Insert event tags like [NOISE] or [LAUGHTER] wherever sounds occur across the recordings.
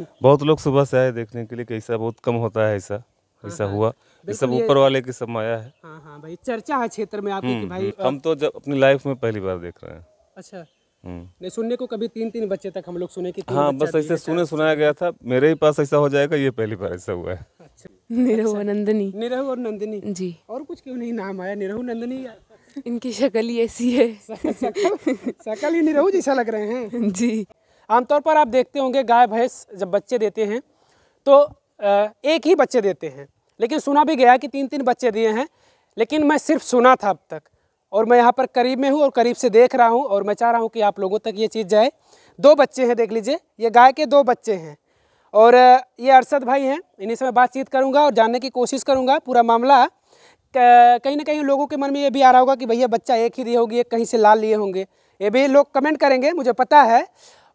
बहुत लोग सुबह से आए देखने के लिए कैसा बहुत कम होता है ऐसा हाँ, ऐसा हाँ। हुआ ये सब ऊपर वाले की माया है हाँ हाँ भाई चर्चा है क्षेत्र में आपकी हम्म, भाई हम्म, हम तो जब अपनी लाइफ में पहली बार देख रहे हैं अच्छा हम्म। नहीं सुनने को कभी तीन तीन बच्चे तक हम लोग सुने की हाँ बस ऐसे सुने सुनाया गया था मेरे ही पास ऐसा हो जाएगा ये पहली बार ऐसा हुआ है अच्छा। निरहु अच्छा। नंदनी निरहु और नंदनी जी और कुछ क्यों नहीं नाम आया निरहु नंदनी इनकी शक्ल ही ऐसी है शक्ल ही निरहु जैसा लग रहे हैं जी आमतौर पर आप देखते होंगे गाय भैंस जब बच्चे देते हैं तो एक ही बच्चे देते हैं लेकिन सुना भी गया कि तीन तीन बच्चे दिए हैं लेकिन मैं सिर्फ सुना था अब तक और मैं यहाँ पर करीब में हूँ और करीब से देख रहा हूँ और मैं चाह रहा हूँ कि आप लोगों तक ये चीज़ जाए दो बच्चे हैं देख लीजिए ये गाय के दो बच्चे हैं और ये अरसद भाई हैं इन्हीं से मैं बातचीत करूँगा और जानने की कोशिश करूँगा पूरा मामला कहीं ना कहीं लोगों के मन में ये भी आ रहा होगा कि भैया बच्चा एक ही दिए होगी एक कहीं से लाल लिए होंगे ये भी लोग कमेंट करेंगे मुझे पता है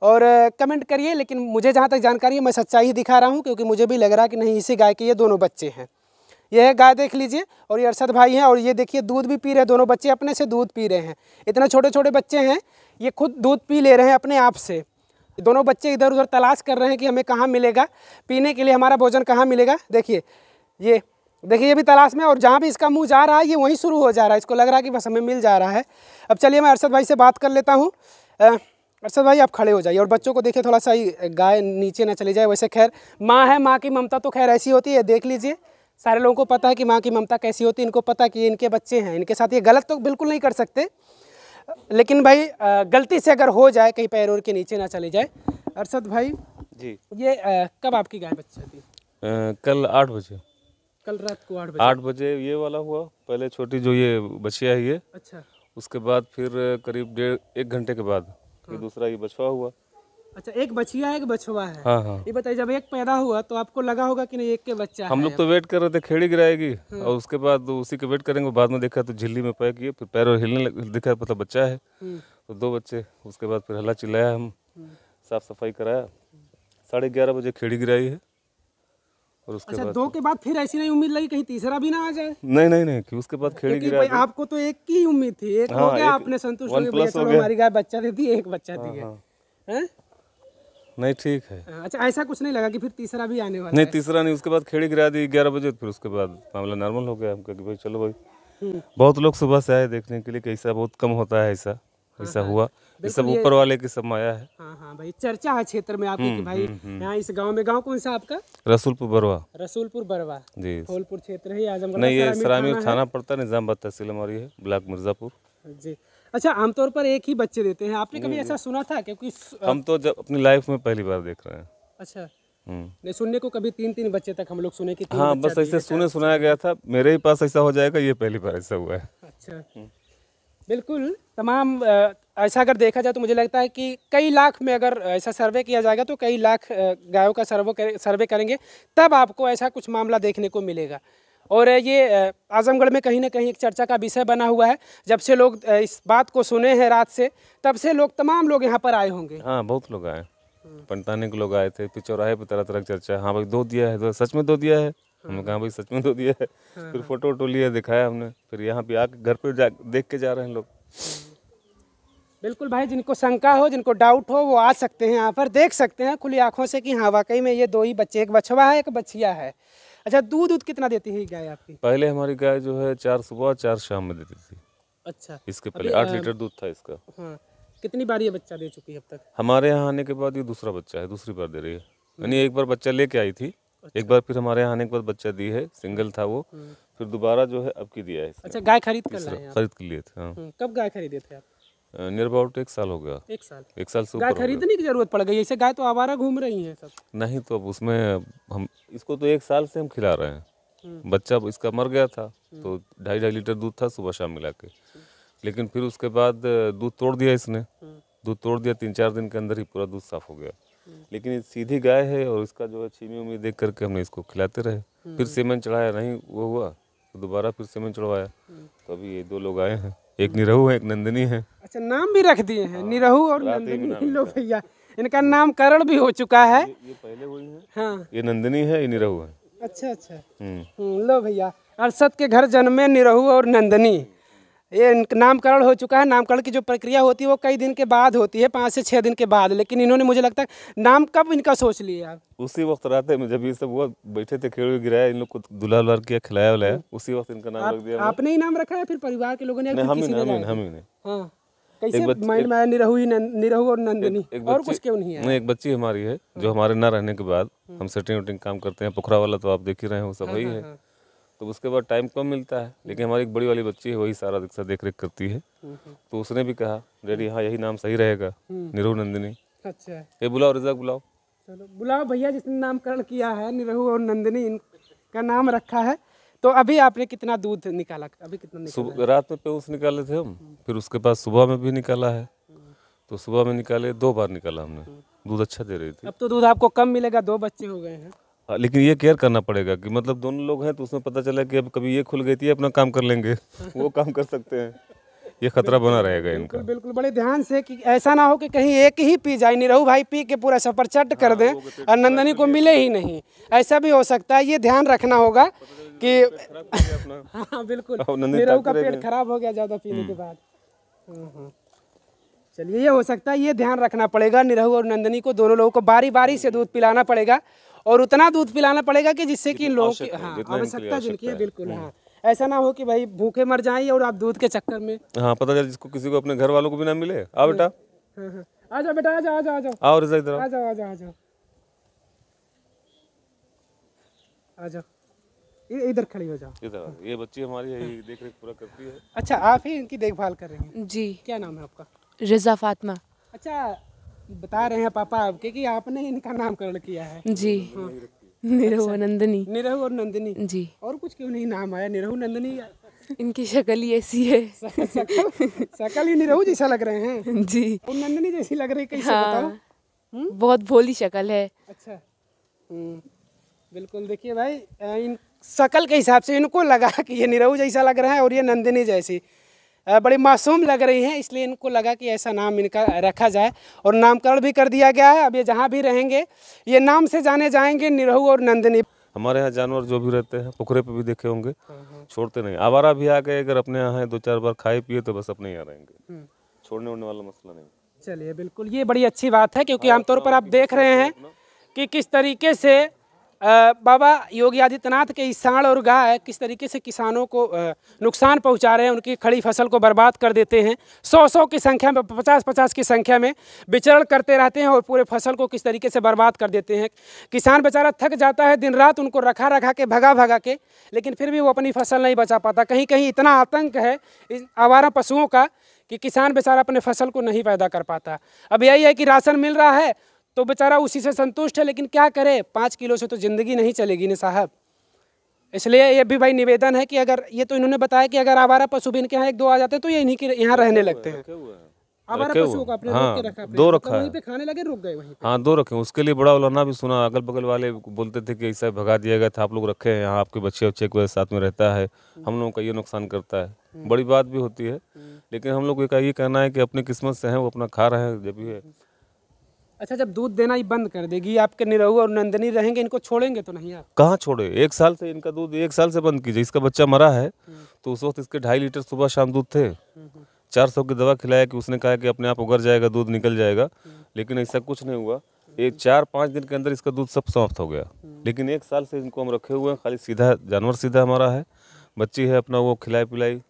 और कमेंट करिए लेकिन मुझे जहाँ तक जानकारी है मैं सच्चाई दिखा रहा हूँ क्योंकि मुझे भी लग रहा है कि नहीं इसी गाय के ये दोनों बच्चे हैं यह है गाय देख लीजिए और ये अरसद भाई हैं और ये देखिए दूध भी पी रहे हैं दोनों बच्चे अपने से दूध पी रहे हैं इतने छोटे छोटे बच्चे हैं ये खुद दूध पी ले रहे हैं अपने आप से दोनों बच्चे इधर उधर तलाश कर रहे हैं कि हमें कहाँ मिलेगा पीने के लिए हमारा भोजन कहाँ मिलेगा देखिए ये देखिए ये भी तलाश में और जहाँ भी इसका मुंह जा रहा है ये वहीं शुरू हो जा रहा है इसको लग रहा है कि बस हमें मिल जा रहा है अब चलिए मैं अरसद भाई से बात कर लेता हूँ अरसद अच्छा भाई आप खड़े हो जाइए और बच्चों को देखिए थोड़ा सा गाय नीचे ना चले जाए वैसे खैर माँ है माँ की ममता तो खैर ऐसी होती है देख लीजिए सारे लोगों को पता है कि माँ की ममता कैसी होती है इनको पता है कि इनके बच्चे हैं इनके साथ ये गलत तो बिल्कुल नहीं कर सकते लेकिन भाई गलती से अगर हो जाए कहीं पैर के नीचे ना चले जाए अरसद भाई जी ये कब आपकी गाय बच्चा थी कल आठ बजे कल रात को आठ बजे आठ बजे ये वाला हुआ पहले छोटी जो ये बचिया है ये अच्छा उसके बाद फिर करीब डेढ़ एक घंटे के बाद ये हाँ। दूसरा ये बछवा हुआ अच्छा एक बछिया एक बछवा है हाँ हाँ ये बताइए जब एक पैदा हुआ तो आपको लगा होगा कि नहीं एक के बच्चा हम लोग तो वेट कर रहे थे खेड़ी गिराएगी हाँ। और उसके बाद उसी के वेट करेंगे बाद में देखा तो झिल्ली में पैक किए फिर पैरों हिलने दिखा पता मतलब बच्चा है हम्म। तो दो बच्चे उसके बाद फिर हल्ला चिल्लाया हम हम्म। साफ सफाई कराया साढ़े ग्यारह बजे खेड़ी गिराई है और उसके अच्छा, बाद दो के बाद फिर ऐसी नहीं उम्मीद लगी कहीं तीसरा भी ना आ जाए नहीं नहीं नहीं कि उसके बाद खेड़ी गिरा आपको तो एक की उम्मीद थी एक हाँ, हो गया आपने संतुष्ट हो गया चलो हमारी गाय बच्चा दे दी एक बच्चा दी हाँ, हाँ। है नहीं ठीक है हाँ, अच्छा ऐसा कुछ नहीं लगा कि फिर तीसरा भी आने वाला नहीं तीसरा नहीं उसके बाद खेड़ी गिरा दी ग्यारह बजे फिर उसके बाद मामला नॉर्मल हो गया हम कहा कि भाई चलो भाई हम्म। बहुत लोग सुबह से आए देखने के लिए कैसा बहुत कम होता है ऐसा हाँ, ऐसा हाँ। हुआ ये सब ऊपर वाले की सब माया है हाँ हाँ भाई चर्चा है क्षेत्र में आपकी कि हम्म, भाई हम्म, हम्म। यहाँ इस गांव में गांव कौन सा आपका रसूलपुर बरवा रसूलपुर बरवा जी धौलपुर क्षेत्र है आजमगढ़ नहीं ये सरामी थाना पड़ता है निजामबाद तहसील हमारी है ब्लॉक मिर्जापुर जी अच्छा आमतौर पर एक ही बच्चे देते हैं आपने कभी ऐसा सुना था क्योंकि हम तो जब अपनी लाइफ में पहली बार देख रहे हैं अच्छा नहीं सुनने को कभी तीन तीन बच्चे तक हम लोग सुने की हाँ बस ऐसे सुने सुनाया गया था मेरे ही पास ऐसा हो जाएगा ये पहली बार ऐसा हुआ है अच्छा बिल्कुल तमाम ऐसा अगर देखा जाए तो मुझे लगता है कि कई लाख में अगर ऐसा सर्वे किया जाएगा तो कई लाख गायों का सर्वे कर, सर्वे करेंगे तब आपको ऐसा कुछ मामला देखने को मिलेगा और ये आजमगढ़ में कहीं ना कहीं एक चर्चा का विषय बना हुआ है जब से लोग इस बात को सुने हैं रात से तब से लोग तमाम लोग यहाँ पर आए होंगे हाँ बहुत लोग आए हम्म। के लोग आए थे फिर चौराहे पर तरह तरह चर्चा हाँ भाई दो दिया है तो सच में दो दिया है हमने कहा भाई सच में तो दिया है हाँ, फिर हाँ। फोटो वोटो लिए दिखाया हमने फिर यहाँ पे आके घर पे जा देख के जा रहे हैं लोग हम्म। बिल्कुल भाई जिनको शंका हो जिनको डाउट हो वो आ सकते हैं यहाँ पर देख सकते हैं खुली आंखों से कि हाँ वाकई में ये दो ही बच्चे एक बछवा है एक बछिया है अच्छा दूध दूध कितना देती है गाय आपकी पहले हमारी गाय जो है चार सुबह चार शाम में देती थी अच्छा इसके पहले आठ लीटर दूध था इसका हाँ कितनी बार ये बच्चा दे चुकी है अब तक हमारे यहाँ आने के बाद ये दूसरा बच्चा है दूसरी बार दे रही है यानी एक बार बच्चा लेके आई थी अच्छा। एक बार फिर हमारे यहाँ आने के बाद बच्चा दी है सिंगल था वो हम्म। फिर दोबारा जो है अब की दिया है अच्छा गाय खरीद कर हैं खरीद के लिए थे हाँ। हम्म, कब गाय खरीदे थे आप नियर अबाउट एक साल हो गया एक साल एक साल से गाय खरीदने की जरूरत पड़ गई ऐसे गाय तो आवारा घूम रही है सब नहीं तो अब उसमें हम इसको तो एक साल से हम खिला रहे हैं हम्म। बच्चा इसका मर गया था तो ढाई ढाई लीटर दूध था सुबह शाम मिला के लेकिन फिर उसके बाद दूध तोड़ दिया इसने दूध तोड़ दिया तीन चार दिन के अंदर ही पूरा दूध साफ हो गया लेकिन सीधी गाय है और उसका जो है छीमी उमी देख करके हमने इसको खिलाते रहे हम्म। फिर सेमन चढ़ाया नहीं वो हुआ तो दोबारा फिर सेमन चढ़वाया हम्म। तो अभी ये दो लोग आए हैं एक निरहू है एक नंदिनी है अच्छा नाम भी रख दिए हैं हाँ, निरहू और नंदिनी लो भैया इनका नाम करण भी हो चुका है ये, पहले हुई है हाँ ये नंदिनी है ये निरहू है अच्छा अच्छा हम्म। लो भैया अरसद के घर जन्मे निरहू और नंदनी ये नामकरण हो चुका है नामकरण की जो प्रक्रिया होती है वो कई दिन के बाद होती है पाँच से छः दिन के बाद लेकिन इन्होंने मुझे लगता है नाम कब इनका सोच लिया उसी वक्त रहते में जब ये सब वो बैठे थे खेल गिराया इन लोग को दुला उल्हा किया खिलाया है हम्म। उसी वक्त इनका नाम रख दिया आपने ही नाम रखा है फिर परिवार के लोगों ने हम ही हम ही हाँ कैसे माइंड में निरहु और नंदनी एक, और कुछ क्यों नहीं है एक बच्ची हमारी है जो हाँ। हमारे ना रहने के बाद हम्म। हम सेटिंग वेटिंग काम करते हैं पोखरा वाला तो आप देख ही रहे हो सब हाँ, वही हाँ, है तो उसके बाद टाइम कम मिलता है लेकिन हमारी एक बड़ी वाली बच्ची है वही सारा रिक्शा देख रेख करती है तो उसने भी कहा डैडी हाँ यही नाम सही रहेगा हम्म। निरहू नंदिनी अच्छा ये बुलाओ रिजक बुलाओ चलो बुलाओ भैया जिसने नामकरण किया है निरहू और नंदिनी इनका नाम रखा है तो अभी आपने कितना दूध निकाला अभी कितना सुबह रात में पेउस निकाले थे हम हम्म। फिर उसके बाद सुबह में भी निकाला है हम्म। तो सुबह में निकाले दो बार निकाला हमने दूध अच्छा दे रही थी अब तो दूध आपको कम मिलेगा दो बच्चे हो गए हैं हाँ, लेकिन ये केयर करना पड़ेगा कि मतलब दोनों लोग हैं तो उसमें पता चला कि अब कभी ये खुल गई थी अपना काम कर लेंगे [LAUGHS] वो काम कर सकते हैं ये खतरा बना रहेगा इनका बिल्कुल, बिल्कुल बड़े ध्यान से कि ऐसा ना हो कि कहीं एक ही पी जाए निरहू भाई पी के पूरा सफर चट कर हाँ, दें तो और नंदनी को मिले ही नहीं ऐसा भी हो सकता है ये ध्यान रखना होगा कि हाँ बिल्कुल का पेट खराब हो गया [LAUGHS] हाँ, ज़्यादा पीने के हम्म। बाद हम्म, हम्म। चलिए ये हो सकता है ये ध्यान रखना पड़ेगा निरहू और नंदनी को दोनों लोगों को बारी बारी से दूध पिलाना पड़ेगा और उतना दूध पिलाना पड़ेगा कि जिससे कि इन लोगों की हाँ, आवश्यकता जिनकी है बिल्कुल हम्म। हाँ ऐसा ना हो कि भाई भूखे मर जाए और आप दूध के चक्कर में हाँ पता चल जिसको किसी को अपने घर वालों को भी ना मिले आ बेटा हाँ, हाँ, आ जाओ बेटा आ जाओ आ जाओ आ जाओ आओ रजा इधर आ जाओ आ जाओ आ जाओ आ जाओ इधर खड़ी हो जाओ इधर ये बच्ची हमारी देख रेख पूरा करती है अच्छा आप ही इनकी देखभाल कर रहे हैं जी क्या नाम है आपका रिजा फातमा अच्छा बता रहे हैं पापा आपके कि आपने इनका नामकरण किया है जी निरहु अच्छा, नंदनी निरहु और नंदनी जी और कुछ क्यों नहीं नाम आया निरहु नंदनी इनकी शक्ल ही ऐसी है शक्ल ही निरहु जैसा लग रहे हैं जी और नंदनी जैसी लग रही कैसे हाँ, बताओ हम्म? बहुत भोली शक्ल है अच्छा हम्म। बिल्कुल देखिए भाई इन शक्ल के हिसाब से इनको लगा कि ये निरहु जैसा लग रहा है और ये नंदिनी जैसी बड़ी मासूम लग रही हैं इसलिए इनको लगा कि ऐसा नाम इनका रखा जाए और नामकरण भी कर दिया गया है अब ये जहाँ भी रहेंगे ये नाम से जाने जाएंगे निरहू और नंदनी हमारे यहाँ जानवर जो भी रहते हैं पोखरे पे भी देखे होंगे हम्म, हम्म। छोड़ते नहीं आवारा भी आ गए अगर अपने यहाँ दो चार बार खाए पिए तो बस अपने यहाँ रहेंगे हम्म। छोड़ने उड़ने वाला मसला नहीं चलिए बिल्कुल ये बड़ी अच्छी बात है क्योंकि हाँ, आमतौर हाँ, पर आप देख रहे हैं कि किस तरीके से बाबा योगी आदित्यनाथ के इसाण और गाय किस तरीके से किसानों को नुकसान पहुंचा रहे हैं उनकी खड़ी फसल को बर्बाद कर देते हैं सौ सौ की संख्या में पचास पचास की संख्या में विचरण करते रहते हैं और पूरे फसल को किस तरीके से बर्बाद कर देते हैं किसान बेचारा थक जाता है दिन रात उनको रखा रखा के भगा भगा के लेकिन फिर भी वो अपनी फसल नहीं बचा पाता कहीं कहीं इतना आतंक है आवारा पशुओं का कि किसान बेचारा अपने फसल को नहीं पैदा कर पाता अब यही है कि राशन मिल रहा है तो बेचारा उसी से संतुष्ट है लेकिन क्या करे पाँच किलो से तो ज़िंदगी नहीं चलेगी ना साहब इसलिए ये भी भाई निवेदन है कि अगर ये तो इन्होंने बताया कि अगर आवारा पशु भी इनके यहाँ एक दो आ जाते हैं तो ये इन्हीं के यहाँ रहने लगते हैं हाँ, दो रखा खाने लगे रुक गए वहीं हाँ दो रखे उसके लिए बड़ा उलाना भी सुना अगल बगल वाले बोलते थे कि ऐसा भगा दिया गया था आप लोग रखे हैं यहाँ आपके बच्चे बच्चे के साथ में रहता है हम लोगों का ये नुकसान करता है हम्म। बड़ी बात भी होती है हम्म। लेकिन हम लोग का ये कहना है कि अपनी किस्मत से हैं वो अपना खा रहे हैं जब भी है अच्छा जब दूध देना ही बंद कर देगी आपके निरहु और नंदनी रहेंगे इनको छोड़ेंगे तो नहीं आप कहाँ छोड़े एक साल से इनका दूध एक साल से बंद कीजिए इसका बच्चा मरा है हम्म। तो उस वक्त इसके ढाई लीटर सुबह शाम दूध थे हम्म, हम्म। चार सौ की दवा खिलाया कि उसने कहा कि अपने आप उगर जाएगा दूध निकल जाएगा लेकिन ऐसा कुछ नहीं हुआ एक चार पाँच दिन के अंदर इसका दूध सब समाप्त हो गया लेकिन एक साल से इनको हम रखे हुए हैं खाली सीधा जानवर सीधा हमारा है बच्ची है अपना वो खिलाई पिलाई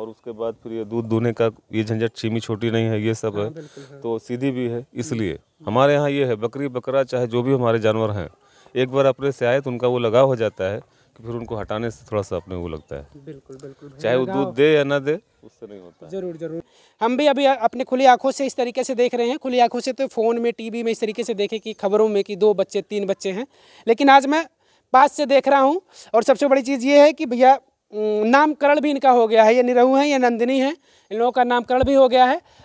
और उसके बाद फिर ये दूध दूने का ये झंझट छीमी छोटी नहीं है ये सब हाँ, है हाँ। तो सीधी भी है इसलिए हमारे यहाँ ये है बकरी बकरा चाहे जो भी हमारे जानवर हैं एक बार अपने से आए तो उनका वो लगाव हो जाता है कि फिर उनको हटाने से थोड़ा सा अपने वो लगता है बिल्कुल बिल्कुल चाहे वो दूध दे या ना दे उससे नहीं होता जरूर जरूर हम भी अभी अपने खुली आंखों से इस तरीके से देख रहे हैं खुली आंखों से तो फ़ोन में टीवी में इस तरीके से देखे कि खबरों में कि दो बच्चे तीन बच्चे हैं लेकिन आज मैं पास से देख रहा हूँ और सबसे बड़ी चीज़ ये है कि भैया नामकरण भी इनका हो गया है ये निरहू हैं ये नंदिनी हैं इन लोगों का नामकरण भी हो गया है